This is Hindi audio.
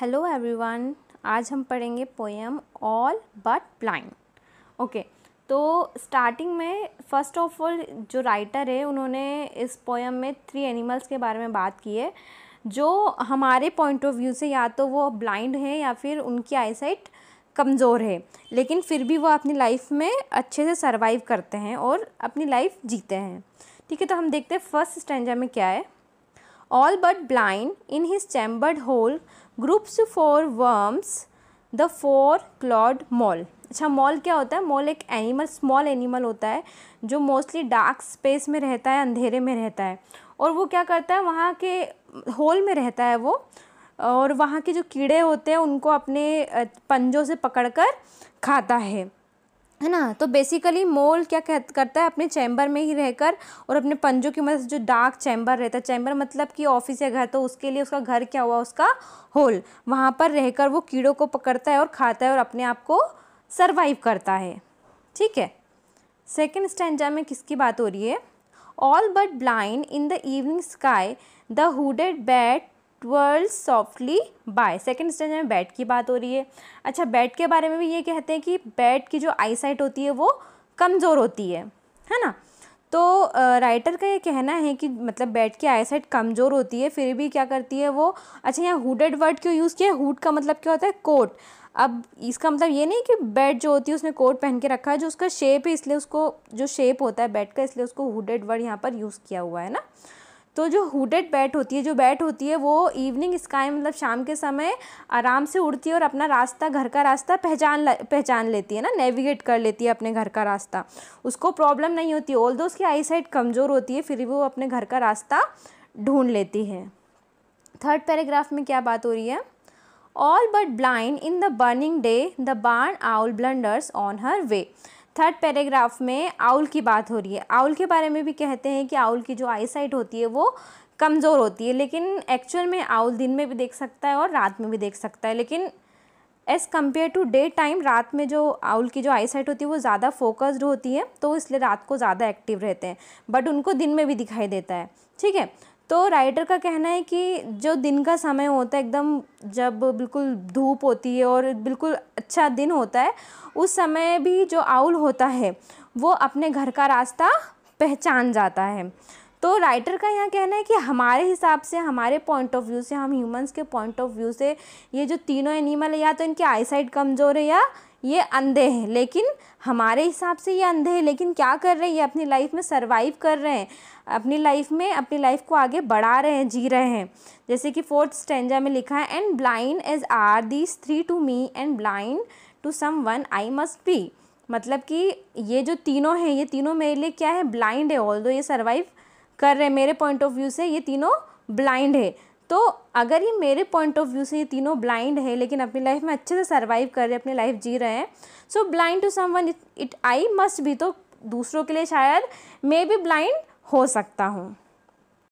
हेलो एवरीवन आज हम पढ़ेंगे poem all but blind okay तो स्टार्टिंग में फर्स्ट ऑफ ऑल जो राइटर है उन्होंने इस पोएम में थ्री एनिमल्स के बारे में बात की है जो हमारे पॉइंट ऑफ व्यू से या तो वो ब्लाइंड हैं या फिर उनकी आईसाइट कमज़ोर है लेकिन फिर भी वो अपनी लाइफ में अच्छे से सर्वाइव करते हैं और अपनी लाइफ जीते हैं ठीक है तो हम देखते हैं फर्स्ट स्टेंजा में क्या है all but blind in his chambered hole gropes for worms the four clawed mole अच्छा मॉल क्या होता है मॉल एक एनिमल स्मॉल एनिमल होता है जो मोस्टली डार्क स्पेस में रहता है अंधेरे में रहता है और वो क्या करता है वहाँ के होल में रहता है वो और वहाँ के जो कीड़े होते हैं उनको अपने पंजों से पकड़कर खाता है है ना तो बेसिकली मोल क्या कह करता है अपने चैम्बर में ही रहकर और अपने पंजों की मदद से जो डार्क चैम्बर रहता है चैम्बर मतलब कि ऑफिस या घर तो उसके लिए उसका घर क्या हुआ उसका होल वहाँ पर रहकर वो कीड़ों को पकड़ता है और खाता है और अपने आप को सर्वाइव करता है ठीक है सेकेंड स्टैंडा में किसकी बात हो रही है all but blind in the evening sky the hooded bat twirl softly by second stage में बैट की बात हो रही है अच्छा बैट के बारे में भी ये कहते हैं कि बैट की जो आई साइट होती है वो कमज़ोर होती है है ना तो राइटर का ये कहना है कि मतलब बैट की आई साइट कमज़ोर होती है फिर भी क्या करती है वो अच्छा यहाँ हुडेड वर्ड क्यों यूज़ किया हुड का मतलब क्या होता है कोट अब इसका मतलब ये नहीं कि बैट जो होती है उसने कोट पहन के रखा है जो उसका शेप है इसलिए उसको जो शेप होता है बैट का इसलिए उसको हुडेड वर्ड यहाँ पर यूज़ किया हुआ है ना तो जो हुडेड बैट होती है जो बैट होती है वो इवनिंग स्काई मतलब शाम के समय आराम से उड़ती है और अपना रास्ता घर का रास्ता पहचान पहचान लेती है ना नेविगेट कर लेती है अपने घर का रास्ता उसको प्रॉब्लम नहीं होती ऑल दो उसकी आई कमज़ोर होती है फिर भी वो अपने घर का रास्ता ढूंढ लेती है थर्ड पैराग्राफ में क्या बात हो रही है all but blind in the burning day the barn owl blunders on her way third paragraph में आउल की बात हो रही है आउल के बारे में भी कहते हैं कि आउल की जो आई साइट होती है वो कमज़ोर होती है लेकिन एक्चुअल में आउल दिन में भी देख सकता है और रात में भी देख सकता है लेकिन as compared to day time रात में जो आउल की जो आई साइट होती है वो ज़्यादा फोकस्ड होती है तो इसलिए रात को ज़्यादा एक्टिव रहते हैं बट उनको दिन में भी दिखाई देता है ठीक है तो राइटर का कहना है कि जो दिन का समय होता है एकदम जब बिल्कुल धूप होती है और बिल्कुल अच्छा दिन होता है उस समय भी जो आउल होता है वो अपने घर का रास्ता पहचान जाता है तो राइटर का यहाँ कहना है कि हमारे हिसाब से हमारे पॉइंट ऑफ व्यू से हम ह्यूमंस के पॉइंट ऑफ व्यू से ये जो तीनों एनिमल है या तो इनकी आईसाइट कमज़ोर है या ये अंधे हैं लेकिन हमारे हिसाब से ये अंधे हैं लेकिन क्या कर रहे हैं ये अपनी लाइफ में सर्वाइव कर रहे हैं अपनी लाइफ में अपनी लाइफ को आगे बढ़ा रहे हैं जी रहे हैं जैसे कि फोर्थ स्टेंजा में लिखा है and blind as are these three to me and blind to someone I must be मतलब कि ये जो तीनों हैं ये तीनों मेरे लिए क्या है ब्लाइंड है ऑल दो ये सर्वाइव कर रहे हैं मेरे पॉइंट ऑफ व्यू से ये तीनों ब्लाइंड है तो अगर ये मेरे पॉइंट ऑफ व्यू से ये तीनों ब्लाइंड है लेकिन अपनी लाइफ में अच्छे से सर्वाइव कर रहे हैं अपनी लाइफ जी रहे हैं so blind to someone it I must be तो दूसरों के लिए शायद मैं भी ब्लाइंड हो सकता हूँ